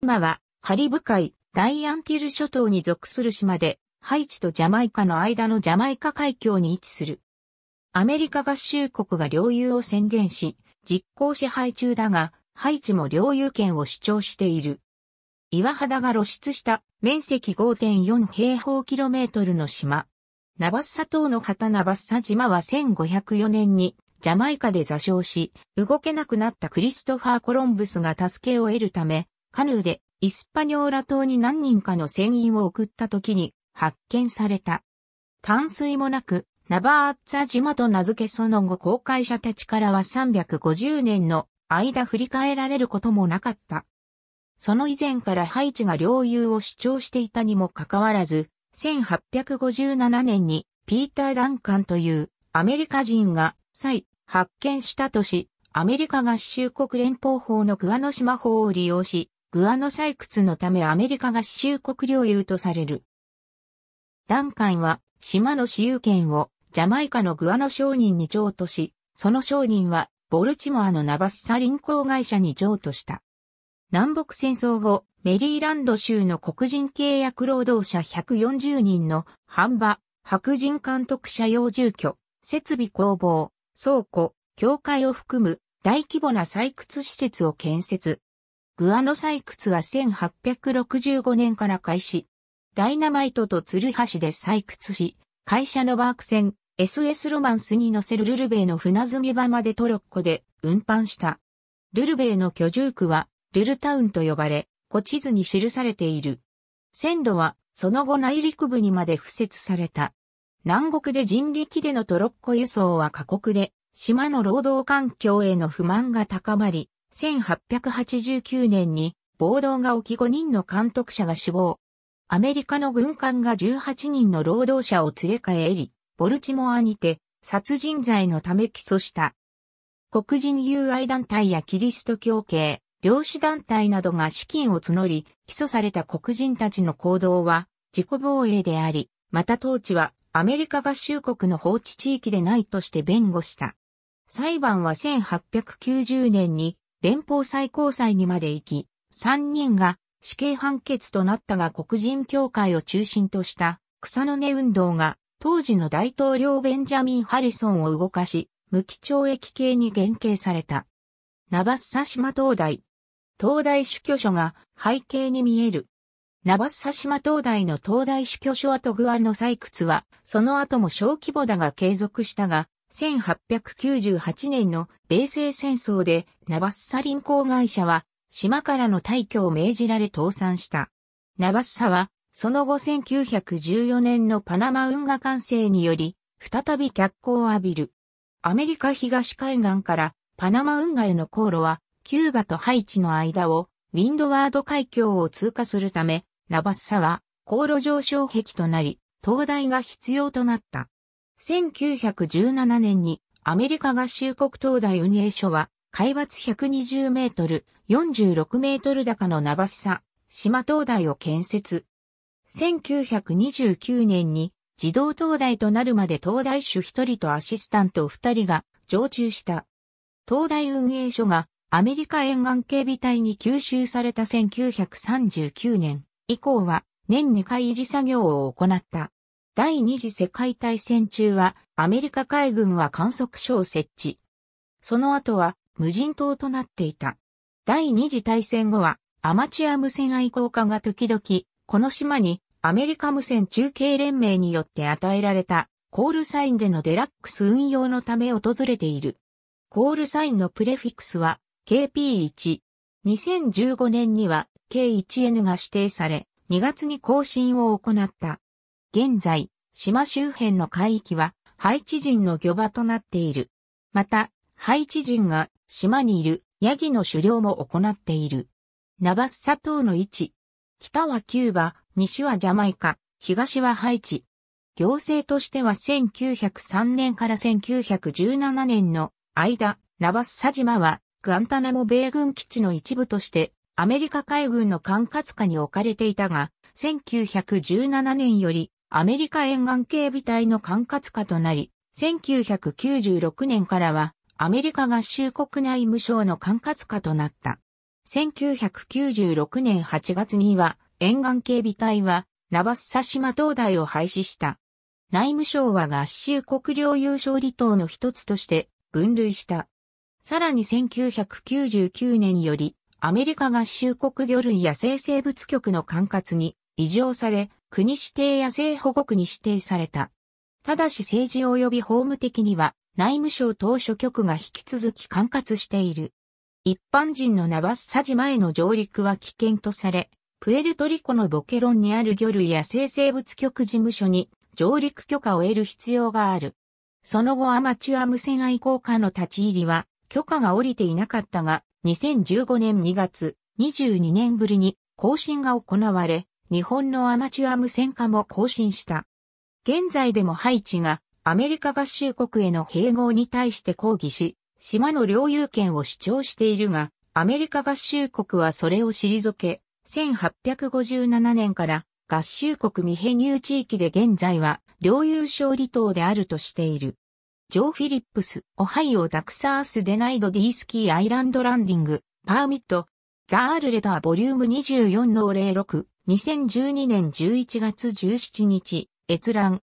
島は、カリブ海、ダイアンティル諸島に属する島で、ハイチとジャマイカの間のジャマイカ海峡に位置する。アメリカ合衆国が領有を宣言し、実効支配中だが、ハイチも領有権を主張している。岩肌が露出した面積5.4平方キロメートルの島。ナバッサ島の旗ナバッサ島は1504年にジャマイカで座礁し、動けなくなったクリストファー・コロンブスが助けを得るため、カヌーでイスパニョーラ島に何人かの船員を送った時に発見された。淡水もなく、ナバーッツァ島と名付けその後公開者たちからは350年の間振り返られることもなかった。その以前からハイチが領有を主張していたにもかかわらず、1857年にピーター・ダンカンというアメリカ人が再発見したとし、アメリカ合衆国連邦法のクアノ島法を利用し、グアノ採掘のためアメリカが私有国領有とされる。ダンカンは島の私有権をジャマイカのグアノ商人に譲渡し、その商人はボルチモアのナバスサリン工会社に譲渡した。南北戦争後、メリーランド州の黒人契約労働者140人の販売、白人監督者用住居、設備工房、倉庫、教会を含む大規模な採掘施設を建設。グアノ採掘は1865年から開始。ダイナマイトとツルハシで採掘し、会社のバーク船 SS ロマンスに乗せるルルベイの船積み場までトロッコで運搬した。ルルベイの居住区はルルタウンと呼ばれ、古地図に記されている。線路はその後内陸部にまで付設された。南国で人力でのトロッコ輸送は過酷で、島の労働環境への不満が高まり、1889年に暴動が起き5人の監督者が死亡。アメリカの軍艦が18人の労働者を連れ帰り、ボルチモアにて殺人罪のため起訴した。黒人友愛団体やキリスト教系、漁師団体などが資金を募り、起訴された黒人たちの行動は自己防衛であり、また当地はアメリカ合衆国の放置地域でないとして弁護した。裁判は1890年に連邦最高裁にまで行き、3人が死刑判決となったが黒人協会を中心とした草の根運動が当時の大統領ベンジャミン・ハリソンを動かし、無期懲役刑に減刑された。ナバッサ島灯台。灯台主居所が背景に見える。ナバッサ島灯台の灯台主居所跡グアの採掘は、その後も小規模だが継続したが、1898年の米西戦争でナバッサ林行会社は島からの退去を命じられ倒産した。ナバッサはその後1914年のパナマ運河完成により再び脚光を浴びる。アメリカ東海岸からパナマ運河への航路はキューバとハイチの間をウィンドワード海峡を通過するためナバッサは航路上昇壁となり灯台が必要となった。1917年にアメリカ合衆国東大運営所は、海抜120メートル、46メートル高の名橋さ、島灯台を建設。1929年に自動灯台となるまで灯台主一人とアシスタント二人が常駐した。灯台運営所がアメリカ沿岸警備隊に吸収された1939年以降は年2回維持作業を行った。第二次世界大戦中はアメリカ海軍は観測所を設置。その後は無人島となっていた。第二次大戦後はアマチュア無線愛好家が時々この島にアメリカ無線中継連盟によって与えられたコールサインでのデラックス運用のため訪れている。コールサインのプレフィックスは KP1。2015年には K1N が指定され、2月に更新を行った。現在、島周辺の海域は、ハイチ人の漁場となっている。また、ハイチ人が島にいるヤギの狩猟も行っている。ナバスサ島の位置。北はキューバ、西はジャマイカ、東はハイチ。行政としては1903年から1917年の間、ナバスサ島はアンタナモ米軍基地の一部としてアメリカ海軍の管轄下に置かれていたが、1917年よりアメリカ沿岸警備隊の管轄下となり、1996年からはアメリカ合衆国内務省の管轄下となった。1996年8月には沿岸警備隊はナバスサ島灯台を廃止した。内務省は合衆国領有勝離島の一つとして分類した。さらに1999年よりアメリカ合衆国魚類野生生物局の管轄に移常され、国指定野生保護区に指定された。ただし政治及び法務的には内務省当初局が引き続き管轄している。一般人のナバスサジ前の上陸は危険とされ、プエルトリコのボケロンにある魚類野生生物局事務所に上陸許可を得る必要がある。その後アマチュア無線愛好家の立ち入りは許可が下りていなかったが、2015年2月、22年ぶりに更新が行われ、日本のアマチュア無線化も更新した。現在でもハイチがアメリカ合衆国への併合に対して抗議し、島の領有権を主張しているが、アメリカ合衆国はそれを退け、1857年から合衆国未編入地域で現在は領有小離島であるとしている。ジョー・フィリップス、オハイオ・ダクサース・デナイド・ディースキー・アイランド・ランディング、パーミット、ザ・アール・レター・ボリューム24の06、2012年11月17日、閲覧。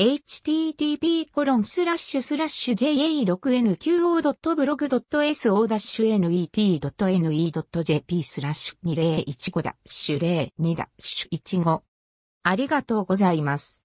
http コロンスラッシュスラッシュ ja6nqo.blog.so-net.ne.jp スラッシュ2015ダッシュ02ダッシュ15。ありがとうございます。